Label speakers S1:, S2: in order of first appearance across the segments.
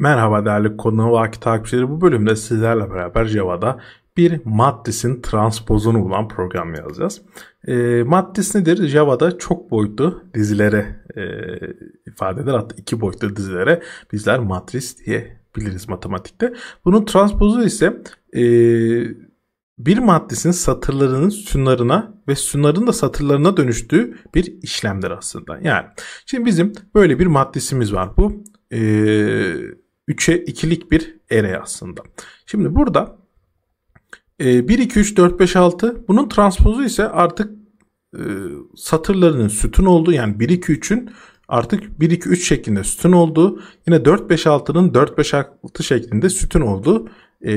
S1: Merhaba değerli konu Vaki takipçileri bu bölümde sizlerle beraber Java'da bir matrisin transpozunu bulan program yazacağız. E, ee, matris nedir? Java'da çok boyutlu dizilere e, ifade eder. Hatta iki boyutlu dizilere bizler matris diye biliriz matematikte. Bunun transpozu ise e, bir maddesin satırlarının sünarına ve sünarın da satırlarına dönüştüğü bir işlemdir aslında. Yani şimdi bizim böyle bir maddesimiz var bu. Ee, 3'e 2'lik bir array aslında. Şimdi burada 1, 2, 3, 4, 5, 6 bunun transpozu ise artık e, satırlarının sütun olduğu yani 1, 2, 3'ün artık 1, 2, 3 şeklinde sütun olduğu yine 4, 5, 6'nın 4, 5, 6 şeklinde sütun olduğu e,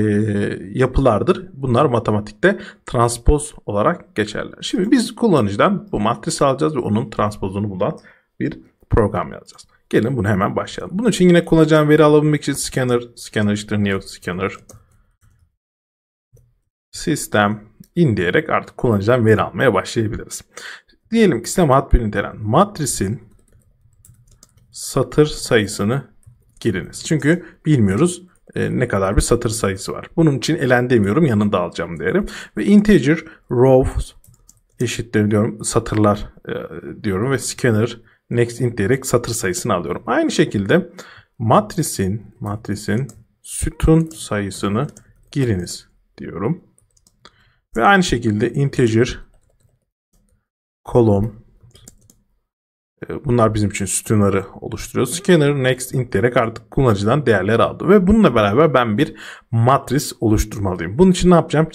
S1: yapılardır. Bunlar matematikte transpoz olarak geçerler. Şimdi biz kullanıcıdan bu matris alacağız ve onun transpozunu bulan bir program yazacağız. Gelin bunu hemen başlayalım. Bunun için yine kullanacağım veri alabilmek için scanner, scanner işte new scanner sistem indirerek artık kullanacağım veri almaya başlayabiliriz. Diyelim ki sistem hat bir matrisin satır sayısını giriniz. Çünkü bilmiyoruz e, ne kadar bir satır sayısı var. Bunun için elen demiyorum yanında alacağım diyelim Ve integer rows eşittir diyorum satırlar e, diyorum ve scanner next int diyerek satır sayısını alıyorum. Aynı şekilde matrisin matrisin sütun sayısını giriniz diyorum. Ve aynı şekilde integer kolon ee, bunlar bizim için sütunları oluşturuyor. Scanner next int diyerek artık kullanıcıdan değerler aldı. Ve bununla beraber ben bir matris oluşturmalıyım. Bunun için ne yapacağım?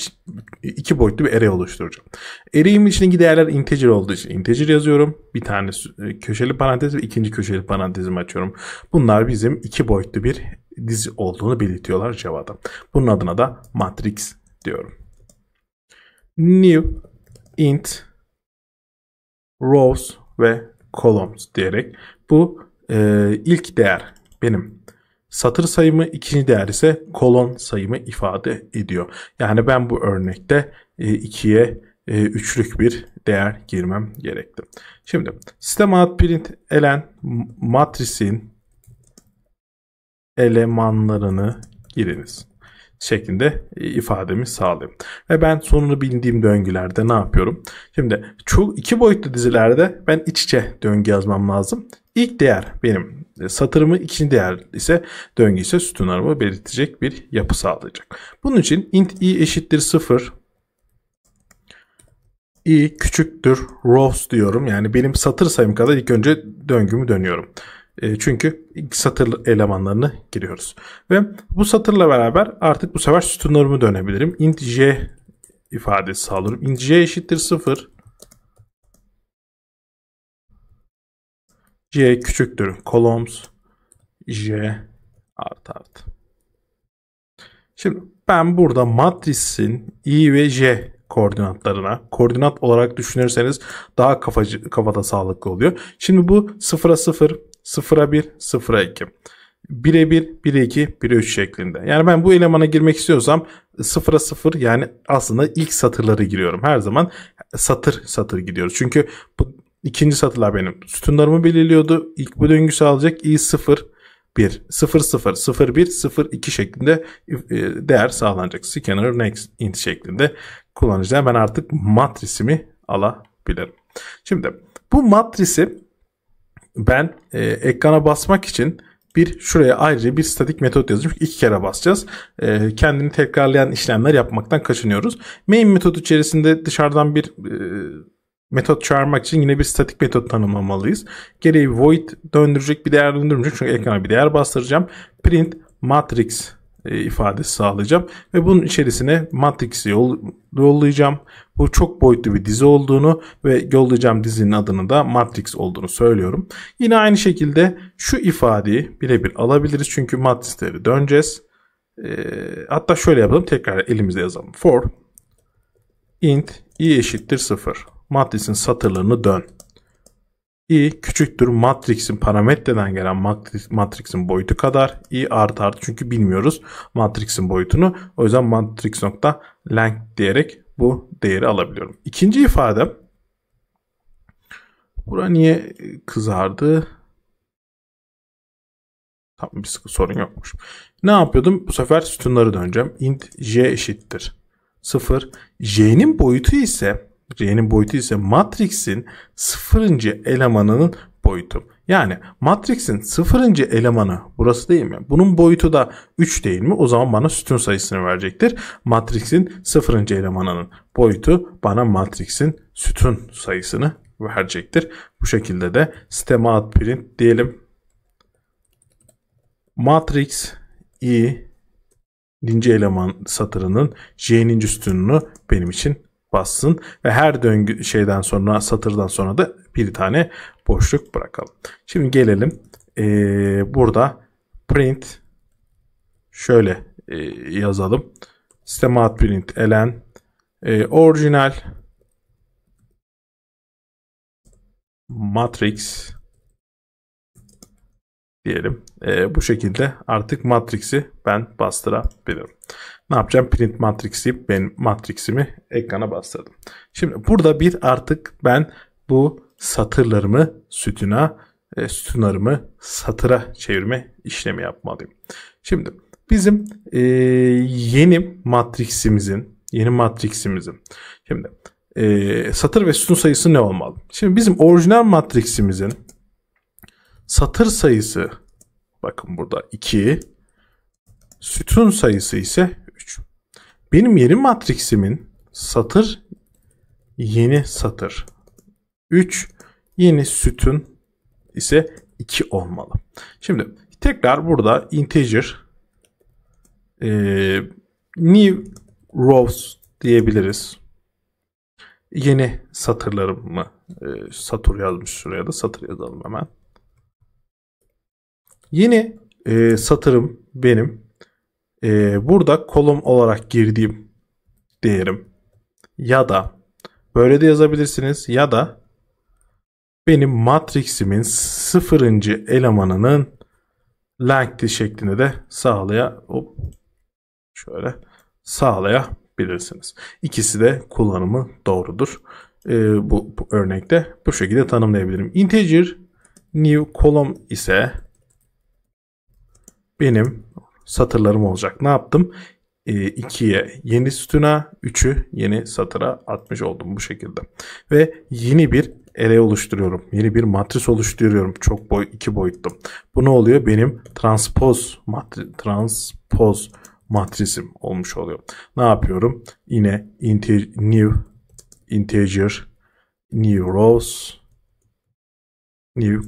S1: İki boyutlu bir array oluşturacağım. Array'in içindeki değerler integer olduğu için integer yazıyorum. Bir tane e, köşeli parantez ve ikinci köşeli parantezimi açıyorum. Bunlar bizim iki boyutlu bir dizi olduğunu belirtiyorlar Java'da. Bunun adına da matrix diyorum. New int rows ve columns diyerek bu e, ilk değer benim satır sayımı, ikinci değer ise kolon sayımı ifade ediyor. Yani ben bu örnekte 2'ye e, e, üçlük bir değer girmem gerekti. Şimdi sistem outprint elen matrisin elemanlarını giriniz şeklinde e, ifademi sağlayayım. Ve ben sonunu bildiğim döngülerde ne yapıyorum? Şimdi çok iki boyutlu dizilerde ben iç içe döngü yazmam lazım. İlk değer benim e, satırımı, ikinci değer ise döngü ise sütunlarımı belirtecek bir yapı sağlayacak. Bunun için int i eşittir 0 i küçüktür rows diyorum. Yani benim satır sayım kadar ilk önce döngümü dönüyorum. E, çünkü satır elemanlarını giriyoruz. Ve bu satırla beraber artık bu sefer sütunlarımı dönebilirim. int j ifadesi sağlıyorum. int j eşittir 0. j küçüktür. columns j art art. Şimdi ben burada matrisin i ve j koordinatlarına. Koordinat olarak düşünürseniz daha kafacı, kafada sağlıklı oluyor. Şimdi bu 0'a 0, 0'a 1, 0'a 2. 1'e 1, 1'e 2, 1'e 3 şeklinde. Yani ben bu elemana girmek istiyorsam 0'a 0 yani aslında ilk satırları giriyorum. Her zaman satır satır gidiyoruz. Çünkü bu ikinci satırlar benim sütunlarımı belirliyordu. İlk bu döngü sağlayacak i 0, 1, 0, 0, 0, 1, 0, 2 şeklinde e, değer sağlanacak. Scanner next int şeklinde kullanacağım. ben artık matrisimi alabilirim. Şimdi bu matrisi ben e, ekrana basmak için bir şuraya ayrıca bir statik metot yazacağım Çünkü iki kere basacağız. E, kendini tekrarlayan işlemler yapmaktan kaçınıyoruz. Main metot içerisinde dışarıdan bir e, metot çağırmak için yine bir statik metot tanımlamalıyız. Gereği void döndürecek bir değer döndürmeyecek. Çünkü ekrana bir değer bastıracağım. Print matrix e, ifadesi sağlayacağım ve bunun içerisine matrix'i yol, yollayacağım. Bu çok boyutlu bir dizi olduğunu ve yollayacağım dizinin adını da Matrix olduğunu söylüyorum. Yine aynı şekilde şu ifadeyi birebir alabiliriz çünkü matrisleri döneceğiz. E, hatta şöyle yapalım tekrar elimizde yazalım. For int i eşittir 0. Matrisin satırlarını dön. i küçüktür matrixin parametreden gelen matris, matrixin boyutu kadar. i artar çünkü bilmiyoruz matrixin boyutunu. O yüzden matrix nokta length diyerek bu değeri alabiliyorum. İkinci ifadem bura niye kızardı? Tamam bir sorun yokmuş. Ne yapıyordum? Bu sefer sütunları döneceğim. int j eşittir 0. j'nin boyutu ise j'nin boyutu ise matrixin sıfırıncı elemanının boyutu. Yani Matrix'in sıfırıncı elemanı burası değil mi? Bunun boyutu da 3 değil mi? O zaman bana sütun sayısını verecektir. Matrix'in sıfırıncı elemanının boyutu bana Matrix'in sütun sayısını verecektir. Bu şekilde de sisteme outprint diyelim. Matrix i ninci eleman satırının j'nin sütununu benim için bassın ve her döngü şeyden sonra satırdan sonra da bir tane boşluk bırakalım. Şimdi gelelim ee, burada print şöyle e, yazalım. Sisteme print elen e, orijinal matrix diyelim. E, bu şekilde artık matrix'i ben bastırabilirim. Ne yapacağım? Print matrix ben matrix'imi ekrana bastırdım. Şimdi burada bir artık ben bu satırlarımı sütuna, e, sütunlarımı satıra çevirme işlemi yapmalıyım. Şimdi bizim e, yeni matriksimizin yeni matriksimizin şimdi e, satır ve sütun sayısı ne olmalı? Şimdi bizim orijinal matriksimizin satır sayısı bakın burada 2 sütun sayısı ise 3. Benim yeni matriksimin satır yeni satır 3 yeni sütun ise 2 olmalı. Şimdi tekrar burada integer e, new rows diyebiliriz. Yeni satırlarımı e, satır yazmış şuraya da satır yazalım hemen. Yeni e, satırım benim. E, burada kolum olarak girdiğim değerim ya da böyle de yazabilirsiniz ya da benim matrix'imin sıfırıncı elemanının length'i şeklinde de sağlaya hop, şöyle sağlayabilirsiniz. İkisi de kullanımı doğrudur. Ee, bu, bu örnekte bu şekilde tanımlayabilirim. Integer new column ise benim satırlarım olacak. Ne yaptım? 2'ye ee, yeni sütuna, 3'ü yeni satıra atmış oldum bu şekilde. Ve yeni bir ele oluşturuyorum. Yeni bir matris oluşturuyorum. Çok boy iki boyutlu. Bu ne oluyor? Benim transpoz matri, transpoz matrisim olmuş oluyor. Ne yapıyorum? Yine integer, new integer new rows new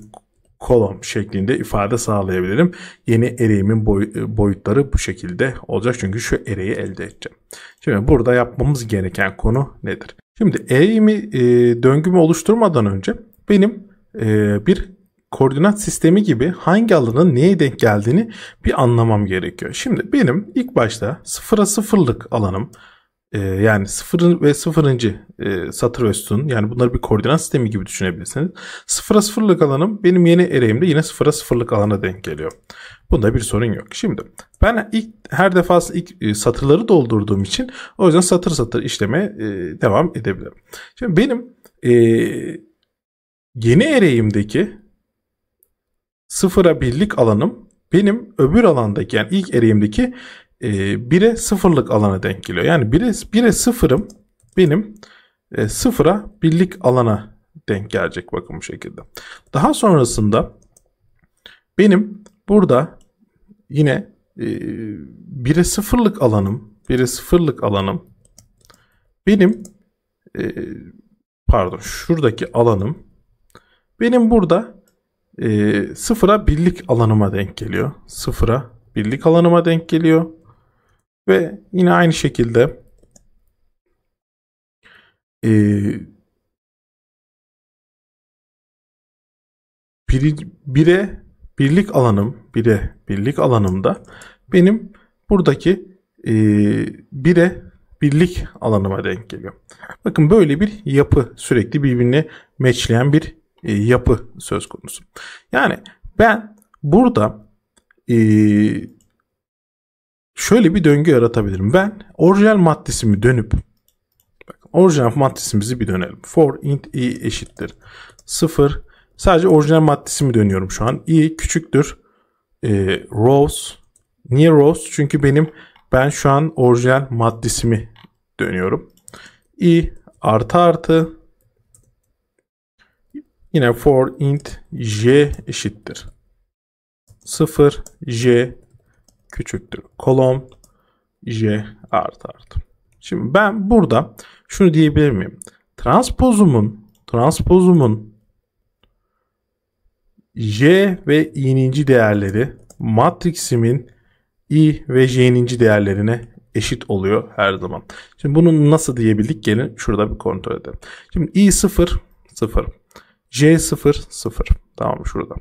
S1: kolom şeklinde ifade sağlayabilirim. Yeni ereğimin boy, e, boyutları bu şekilde olacak. Çünkü şu ereği elde edeceğim. Şimdi burada yapmamız gereken konu nedir? Şimdi eğimi e, döngümü oluşturmadan önce benim e, bir koordinat sistemi gibi hangi alanın neye denk geldiğini bir anlamam gerekiyor. Şimdi benim ilk başta sıfıra sıfırlık alanım ee, yani sıfır ve sıfırıncı e, satır üstün yani bunları bir koordinat sistemi gibi düşünebilirsiniz. Sıfıra sıfırlık alanım benim yeni ereğimde yine sıfıra sıfırlık alana denk geliyor. Bunda bir sorun yok. Şimdi ben ilk her defasında ilk e, satırları doldurduğum için o yüzden satır satır işleme e, devam edebilirim. Şimdi benim e, yeni ereğimdeki sıfıra birlik alanım benim öbür alandaki yani ilk ereğimdeki e, ee, 1'e sıfırlık alana denk geliyor. Yani 1'e 1'e sıfırım benim e, sıfıra birlik alana denk gelecek bakın bu şekilde. Daha sonrasında benim burada yine e, 1'e sıfırlık alanım 1'e sıfırlık alanım benim e, pardon şuradaki alanım benim burada e, sıfıra birlik alanıma denk geliyor. Sıfıra birlik alanıma denk geliyor. Ve yine aynı şekilde e, bir, bire birlik alanım bire birlik alanımda benim buradaki e, bire birlik alanıma denk geliyor. Bakın böyle bir yapı sürekli birbirine meçleyen bir e, yapı söz konusu. Yani ben burada e, şöyle bir döngü yaratabilirim. Ben orijinal maddesimi dönüp orijinal maddesimizi bir dönelim. For int i eşittir 0. Sadece orijinal maddesimi dönüyorum şu an. i küçüktür. E, rows. Niye rows? Çünkü benim ben şu an orijinal maddesimi dönüyorum. i artı artı yine for int j eşittir 0 j küçüktür. Kolon J artı artı. Şimdi ben burada şunu diyebilir miyim? Transpozumun transpozumun J ve i'ninci değerleri matrisimin i ve j'ninci değerlerine eşit oluyor her zaman. Şimdi bunu nasıl diyebildik? Gelin şurada bir kontrol edelim. Şimdi i 0 0. J 0 0. Tamam şurada.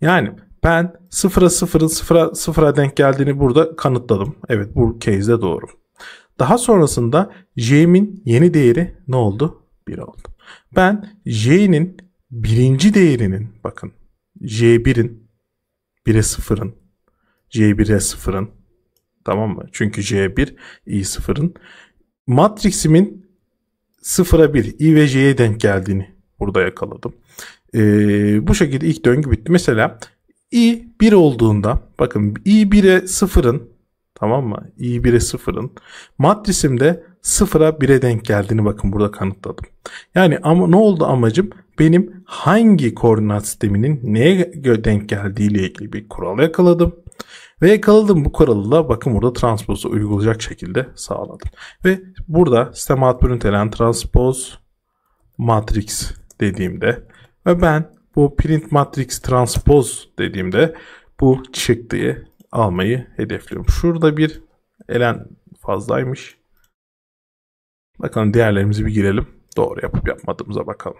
S1: Yani ben sıfıra sıfırın sıfıra sıfıra denk geldiğini burada kanıtladım. Evet bu case'de doğru. Daha sonrasında j'min yeni değeri ne oldu? 1 oldu. Ben j'nin birinci değerinin bakın j1'in 1'e 0'ın j1'e 0'ın tamam mı? Çünkü j1 i 0'ın matrisimin 0'a 1 i ve j'ye denk geldiğini burada yakaladım. Ee, bu şekilde ilk döngü bitti. Mesela i 1 olduğunda bakın i 1'e 0'ın tamam mı? i 1'e 0'ın matrisimde 0'a 1'e denk geldiğini bakın burada kanıtladım. Yani ama ne oldu amacım? Benim hangi koordinat sisteminin neye denk geldiği ile ilgili bir kural yakaladım. Ve yakaladım bu kuralı da bakın burada transpozu uygulayacak şekilde sağladım. Ve burada sistem bölüntelen transpoz matrix dediğimde ve ben bu print matrix transpose dediğimde bu çıktıyı almayı hedefliyorum. Şurada bir elen fazlaymış. Bakalım diğerlerimizi bir girelim. Doğru yapıp yapmadığımıza bakalım.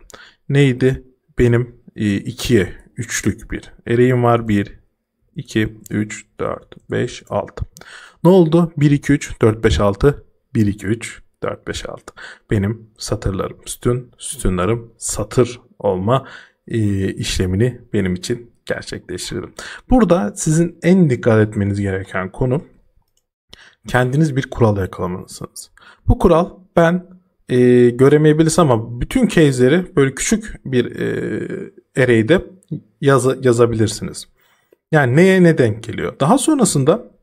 S1: Neydi? Benim 2'ye e, 3'lük bir ereğim var. 1, 2, 3, 4, 5, 6. Ne oldu? 1, 2, 3, 4, 5, 6. 1, 2, 3, 4, 5, 6. Benim satırlarım sütun, sütunlarım satır olma e, işlemini benim için gerçekleştirdim. Burada sizin en dikkat etmeniz gereken konu kendiniz bir kural yakalamalısınız. Bu kural ben e, göremeyebiliriz ama bütün case'leri böyle küçük bir e, array'de yaz, yazabilirsiniz. Yani neye ne denk geliyor. Daha sonrasında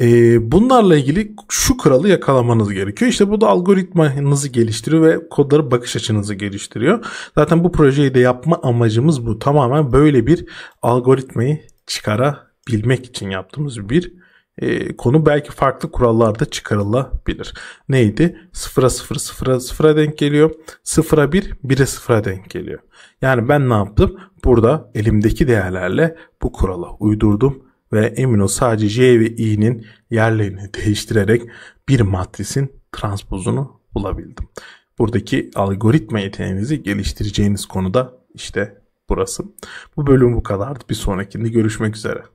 S1: e, bunlarla ilgili şu kralı yakalamanız gerekiyor. İşte bu da algoritmanızı geliştiriyor ve kodları bakış açınızı geliştiriyor. Zaten bu projeyi de yapma amacımız bu. Tamamen böyle bir algoritmayı çıkarabilmek için yaptığımız bir e, konu belki farklı kurallarda çıkarılabilir. Neydi? 0'a 0, 0'a 0'a denk geliyor. 0'a 1, 1'e 0'a denk geliyor. Yani ben ne yaptım? Burada elimdeki değerlerle bu kurala uydurdum ve emino sadece J ve i'nin yerlerini değiştirerek bir matrisin transpozunu bulabildim. Buradaki algoritma yeteneğinizi geliştireceğiniz konuda işte burası. Bu bölüm bu kadardı. Bir sonrakinde görüşmek üzere.